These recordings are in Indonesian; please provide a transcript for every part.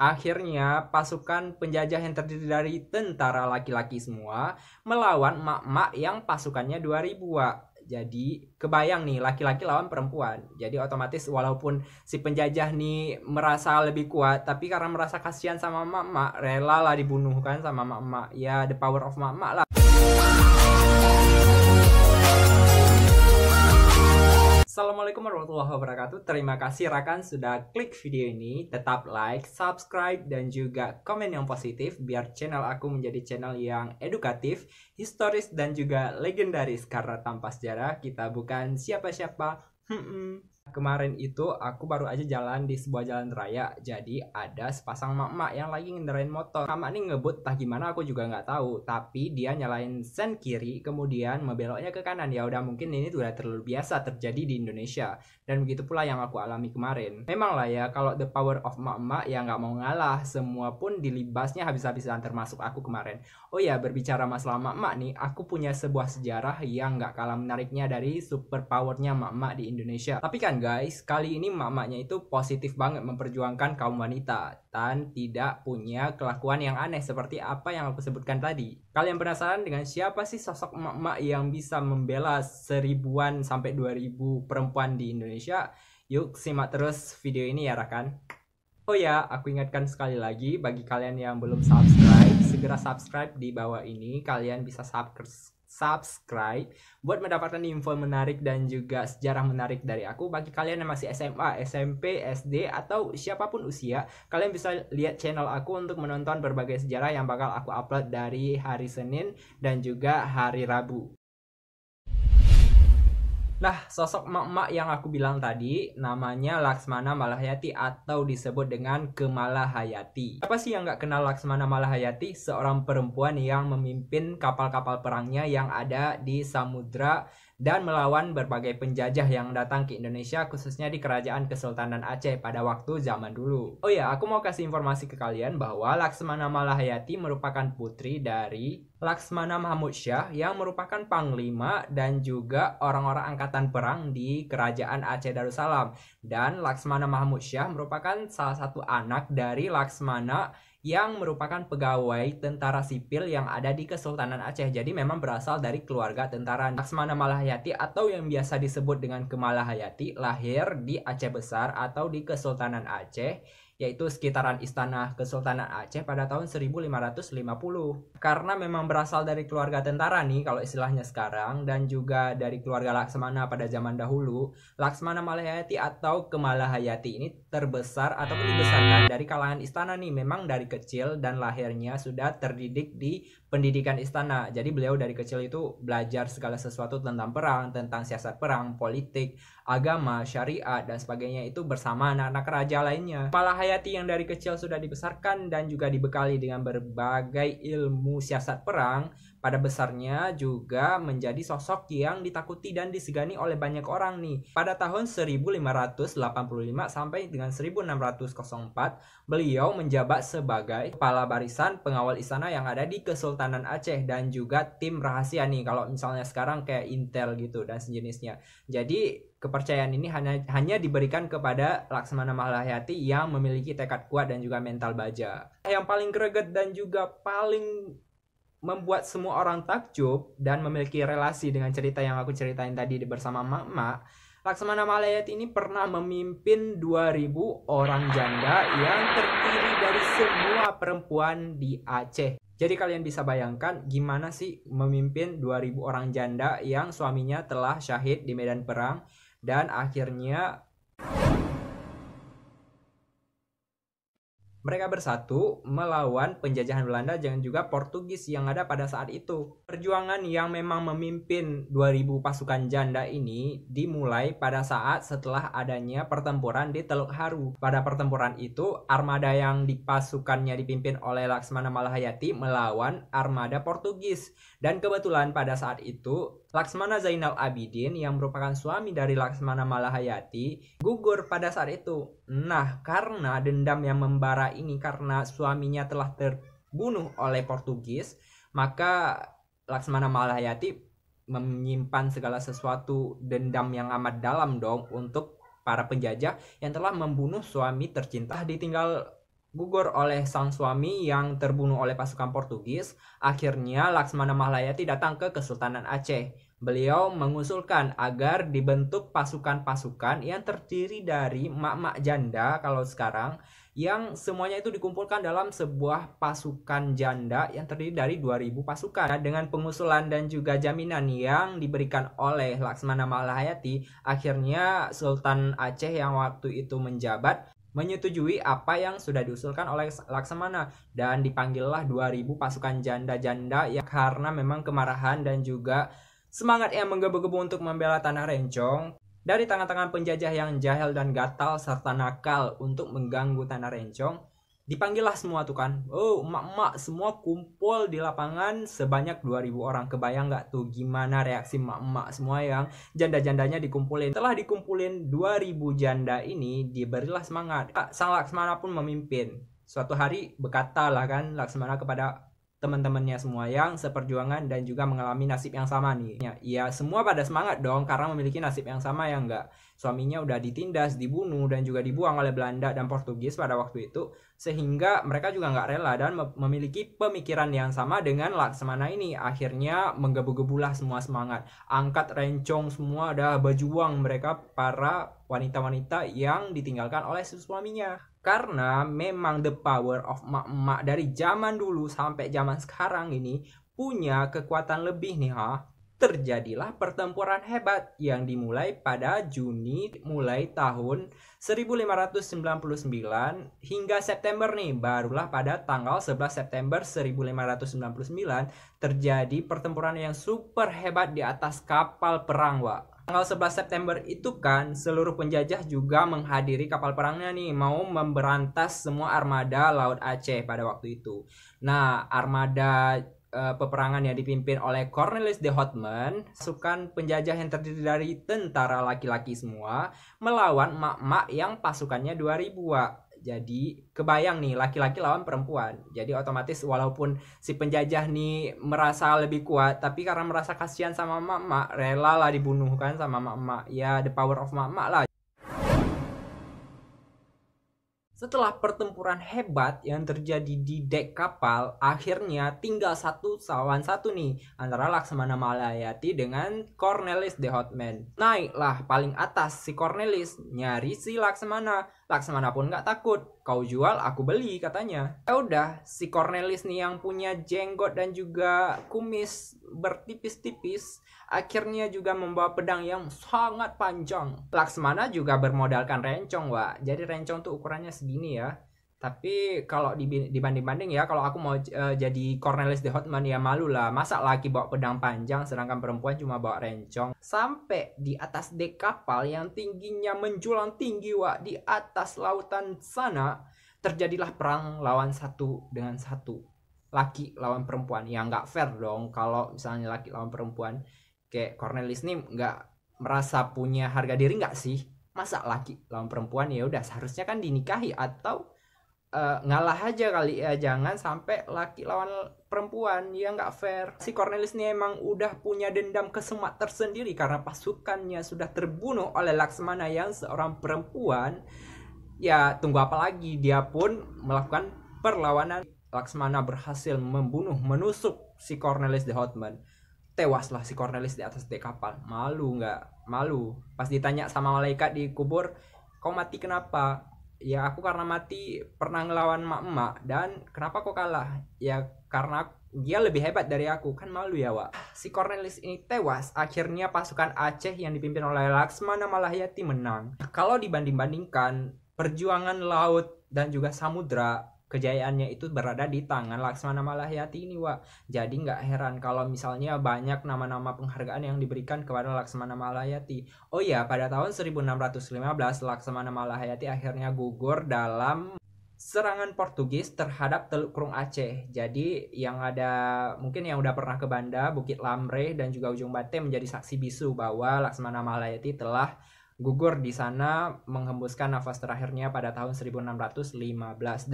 Akhirnya, pasukan penjajah yang terdiri dari tentara laki-laki semua melawan mak-mak yang pasukannya 2000, Wak. Jadi, kebayang nih laki-laki lawan perempuan. Jadi otomatis walaupun si penjajah nih merasa lebih kuat, tapi karena merasa kasihan sama mak-mak, rela lah dibunuhkan sama mak-mak. Ya, the power of mak-mak lah. warahmatullahi wabarakatuh. Terima kasih Rakan sudah klik video ini. Tetap like, subscribe, dan juga komen yang positif biar channel aku menjadi channel yang edukatif, historis, dan juga legendaris. Karena tanpa sejarah kita bukan siapa-siapa. -hmm kemarin itu aku baru aja jalan di sebuah jalan raya jadi ada sepasang mak-mak yang lagi ngendarain motor mak mak nih ngebut tak gimana aku juga nggak tahu tapi dia nyalain sen kiri kemudian membeloknya ke kanan ya udah mungkin ini sudah terlalu biasa terjadi di Indonesia dan begitu pula yang aku alami kemarin memang lah ya kalau the power of mak-mak yang nggak mau ngalah semua pun dilibasnya habis-habisan termasuk aku kemarin oh ya berbicara masalah mak-mak nih aku punya sebuah sejarah yang nggak kalah menariknya dari super powernya mak-mak di Indonesia tapi kan guys, kali ini mamanya itu positif banget memperjuangkan kaum wanita dan tidak punya kelakuan yang aneh seperti apa yang aku sebutkan tadi. Kalian penasaran dengan siapa sih sosok emak-emak yang bisa membela seribuan sampai dua ribu perempuan di Indonesia? Yuk simak terus video ini ya Rakan. Oh ya, aku ingatkan sekali lagi bagi kalian yang belum subscribe, segera subscribe di bawah ini. Kalian bisa subscribe subscribe buat mendapatkan info menarik dan juga sejarah menarik dari aku bagi kalian yang masih SMA, SMP, SD atau siapapun usia kalian bisa lihat channel aku untuk menonton berbagai sejarah yang bakal aku upload dari hari Senin dan juga hari Rabu Nah, sosok emak-emak yang aku bilang tadi namanya Laksmana Malahayati atau disebut dengan Kemala Hayati. Apa sih yang nggak kenal Laksmana Malahayati? Seorang perempuan yang memimpin kapal-kapal perangnya yang ada di samudra dan melawan berbagai penjajah yang datang ke Indonesia khususnya di kerajaan Kesultanan Aceh pada waktu zaman dulu. Oh ya, aku mau kasih informasi ke kalian bahwa Laksmana Malahayati merupakan putri dari Laksmana Mahmud Syah yang merupakan panglima dan juga orang-orang angkatan perang di kerajaan Aceh Darussalam dan Laksmana Mahmud Syah merupakan salah satu anak dari Laksmana yang merupakan pegawai tentara sipil yang ada di Kesultanan Aceh. Jadi memang berasal dari keluarga tentara. Laksmana Malahayati atau yang biasa disebut dengan Kemalahayati lahir di Aceh Besar atau di Kesultanan Aceh yaitu sekitaran istana Kesultanan Aceh pada tahun 1550. Karena memang berasal dari keluarga tentara nih kalau istilahnya sekarang dan juga dari keluarga Laksamana pada zaman dahulu, Laksamana Malahayati atau Kemala Hayati ini terbesar ataupun dibesarkan dari kalangan istana nih memang dari kecil dan lahirnya sudah terdidik di pendidikan istana. Jadi beliau dari kecil itu belajar segala sesuatu tentang perang, tentang siasat perang, politik, agama, syariat, dan sebagainya itu bersama anak-anak raja lainnya. Kepala Hayati yang dari kecil sudah dibesarkan dan juga dibekali dengan berbagai ilmu siasat perang, pada besarnya juga menjadi sosok yang ditakuti dan disegani oleh banyak orang nih. Pada tahun 1585 sampai dengan 1604, beliau menjabat sebagai kepala barisan pengawal istana yang ada di Kesultanan Aceh dan juga tim rahasia nih kalau misalnya sekarang kayak intel gitu dan sejenisnya. Jadi kepercayaan ini hanya hanya diberikan kepada Laksamana Malahayati yang memiliki tekad kuat dan juga mental baja. Yang paling greget dan juga paling membuat semua orang takjub dan memiliki relasi dengan cerita yang aku ceritain tadi bersama Mama, Laksamana Malahayati ini pernah memimpin 2000 orang janda yang terdiri dari semua perempuan di Aceh. Jadi kalian bisa bayangkan gimana sih memimpin 2000 orang janda yang suaminya telah syahid di medan perang dan akhirnya Mereka bersatu melawan penjajahan Belanda dan juga Portugis yang ada pada saat itu. Perjuangan yang memang memimpin 2000 pasukan janda ini dimulai pada saat setelah adanya pertempuran di Teluk Haru. Pada pertempuran itu, armada yang dipasukannya dipimpin oleh Laksmana Malahayati melawan armada Portugis. Dan kebetulan pada saat itu Laksmana Zainal Abidin yang merupakan suami dari Laksmana Malahayati gugur pada saat itu. Nah, karena dendam yang membara ini karena suaminya telah terbunuh oleh Portugis, maka Laksmana Malahayati menyimpan segala sesuatu dendam yang amat dalam dong untuk para penjajah yang telah membunuh suami tercinta ditinggal gugur oleh sang suami yang terbunuh oleh pasukan Portugis, akhirnya Laksmana Mahlayati datang ke Kesultanan Aceh. Beliau mengusulkan agar dibentuk pasukan-pasukan yang terdiri dari mak-mak janda kalau sekarang yang semuanya itu dikumpulkan dalam sebuah pasukan janda yang terdiri dari 2000 pasukan. Nah, dengan pengusulan dan juga jaminan yang diberikan oleh Laksmana Malahayati, akhirnya Sultan Aceh yang waktu itu menjabat menyetujui apa yang sudah diusulkan oleh Laksamana dan dipanggillah 2000 pasukan janda-janda yang karena memang kemarahan dan juga semangat yang menggebu-gebu untuk membela tanah rencong dari tangan-tangan penjajah yang jahil dan gatal serta nakal untuk mengganggu tanah rencong dipanggil lah semua tuh kan oh emak-emak semua kumpul di lapangan sebanyak 2000 orang kebayang nggak tuh gimana reaksi emak-emak semua yang janda-jandanya dikumpulin setelah dikumpulin 2000 janda ini diberilah semangat sang Laksmana pun memimpin suatu hari berkatalah kan Laksmana kepada teman-temannya semua yang seperjuangan dan juga mengalami nasib yang sama nih. Ya, ya semua pada semangat dong karena memiliki nasib yang sama yang enggak. Suaminya udah ditindas, dibunuh dan juga dibuang oleh Belanda dan Portugis pada waktu itu sehingga mereka juga nggak rela dan memiliki pemikiran yang sama dengan Laksamana ini. Akhirnya menggebu-gebulah semua semangat, angkat rencong semua ada berjuang mereka para wanita-wanita yang ditinggalkan oleh suaminya karena memang the power of emak-emak dari zaman dulu sampai zaman sekarang ini punya kekuatan lebih nih ha. Terjadilah pertempuran hebat yang dimulai pada Juni mulai tahun 1599 hingga September nih. Barulah pada tanggal 11 September 1599 terjadi pertempuran yang super hebat di atas kapal perang, Wak tanggal 11 September itu kan seluruh penjajah juga menghadiri kapal perangnya nih mau memberantas semua armada laut Aceh pada waktu itu. Nah, armada eh, peperangan yang dipimpin oleh Cornelis de Houtman, pasukan penjajah yang terdiri dari tentara laki-laki semua melawan mak-mak yang pasukannya 2000 jadi kebayang nih laki-laki lawan perempuan jadi otomatis walaupun si penjajah nih merasa lebih kuat tapi karena merasa kasihan sama emak-emak rela lah dibunuh kan sama emak-emak ya the power of emak-emak lah setelah pertempuran hebat yang terjadi di dek kapal, akhirnya tinggal satu lawan satu nih antara Laksamana Malayati dengan Cornelis the Hotman. Naiklah paling atas si Cornelis, nyari si Laksamana Laksamana pun gak takut. Kau jual, aku beli katanya. Ya udah, si Cornelis nih yang punya jenggot dan juga kumis bertipis-tipis, akhirnya juga membawa pedang yang sangat panjang. Laksamana juga bermodalkan rencong, Wak. Jadi rencong tuh ukurannya segini ya tapi kalau dibanding-banding ya kalau aku mau uh, jadi Cornelis de Hotman ya malu lah masa laki bawa pedang panjang sedangkan perempuan cuma bawa rencong sampai di atas dek kapal yang tingginya menjulang tinggi wa di atas lautan sana terjadilah perang lawan satu dengan satu laki lawan perempuan yang nggak fair dong kalau misalnya laki lawan perempuan kayak Cornelis nih nggak merasa punya harga diri nggak sih masa laki lawan perempuan ya udah seharusnya kan dinikahi atau uh, ngalah aja kali ya jangan sampai laki lawan perempuan ya nggak fair si Cornelis ini emang udah punya dendam kesemat tersendiri karena pasukannya sudah terbunuh oleh Laksmana yang seorang perempuan ya tunggu apa lagi dia pun melakukan perlawanan Laksmana berhasil membunuh menusuk si Cornelis de Hotman tewaslah si Cornelis di atas dek kapal malu nggak malu pas ditanya sama malaikat di kubur kau mati kenapa ya aku karena mati pernah ngelawan emak-emak dan kenapa kok kalah ya karena dia lebih hebat dari aku kan malu ya Wak si Cornelis ini tewas akhirnya pasukan Aceh yang dipimpin oleh Laksmana Malahyati menang kalau dibanding-bandingkan perjuangan laut dan juga samudra kejayaannya itu berada di tangan Laksmana Malahyati ini Wak jadi nggak heran kalau misalnya banyak nama-nama penghargaan yang diberikan kepada Laksmana Malahyati oh ya pada tahun 1615 Laksmana Malahyati akhirnya gugur dalam serangan Portugis terhadap Teluk Kurung Aceh. Jadi yang ada mungkin yang udah pernah ke Banda, Bukit Lamre dan juga Ujung Bate menjadi saksi bisu bahwa Laksamana Malayati telah gugur di sana menghembuskan nafas terakhirnya pada tahun 1615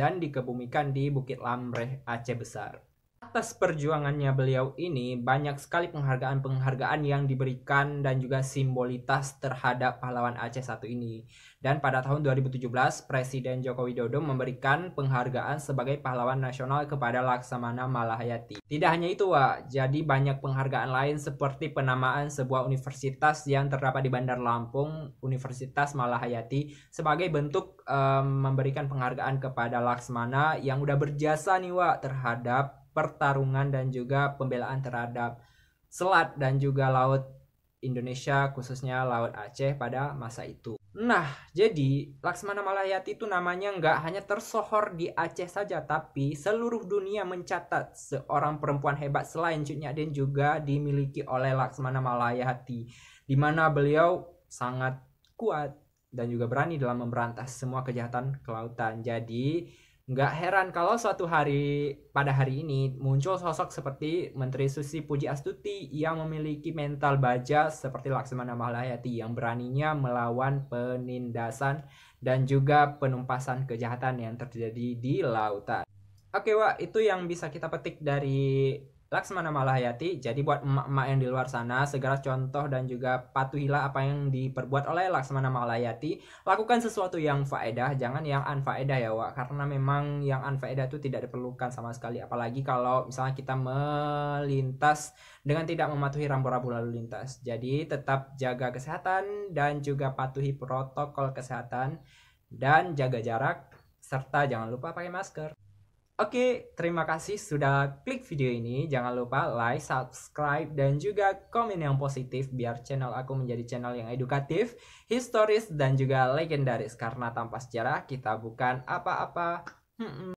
dan dikebumikan di Bukit Lamreh, Aceh Besar atas perjuangannya beliau ini banyak sekali penghargaan-penghargaan yang diberikan dan juga simbolitas terhadap pahlawan Aceh satu ini. Dan pada tahun 2017, Presiden Joko Widodo memberikan penghargaan sebagai pahlawan nasional kepada Laksamana Malahayati. Tidak hanya itu, Wak, jadi banyak penghargaan lain seperti penamaan sebuah universitas yang terdapat di Bandar Lampung, Universitas Malahayati, sebagai bentuk um, memberikan penghargaan kepada Laksamana yang udah berjasa nih, Wak, terhadap pertarungan dan juga pembelaan terhadap selat dan juga laut Indonesia khususnya Laut Aceh pada masa itu. Nah, jadi Laksmana Malayati itu namanya nggak hanya tersohor di Aceh saja, tapi seluruh dunia mencatat seorang perempuan hebat selain selanjutnya dan juga dimiliki oleh Laksmana Malayati, dimana beliau sangat kuat dan juga berani dalam memberantas semua kejahatan kelautan. Jadi, Nggak heran kalau suatu hari pada hari ini muncul sosok seperti Menteri Susi Puji Astuti yang memiliki mental baja seperti Laksamana Mahalayati yang beraninya melawan penindasan dan juga penumpasan kejahatan yang terjadi di lautan. Oke, Wak, itu yang bisa kita petik dari Laksmana Malahayati, jadi buat emak-emak yang di luar sana, segera contoh dan juga patuhilah apa yang diperbuat oleh Laksmana Malahayati. Lakukan sesuatu yang faedah, jangan yang anfaedah ya Wak, karena memang yang anfaedah itu tidak diperlukan sama sekali. Apalagi kalau misalnya kita melintas dengan tidak mematuhi rambu-rambu lalu lintas. Jadi tetap jaga kesehatan dan juga patuhi protokol kesehatan dan jaga jarak, serta jangan lupa pakai masker. Oke, terima kasih sudah klik video ini. Jangan lupa like, subscribe, dan juga komen yang positif biar channel aku menjadi channel yang edukatif, historis, dan juga legendaris. Karena tanpa sejarah kita bukan apa-apa.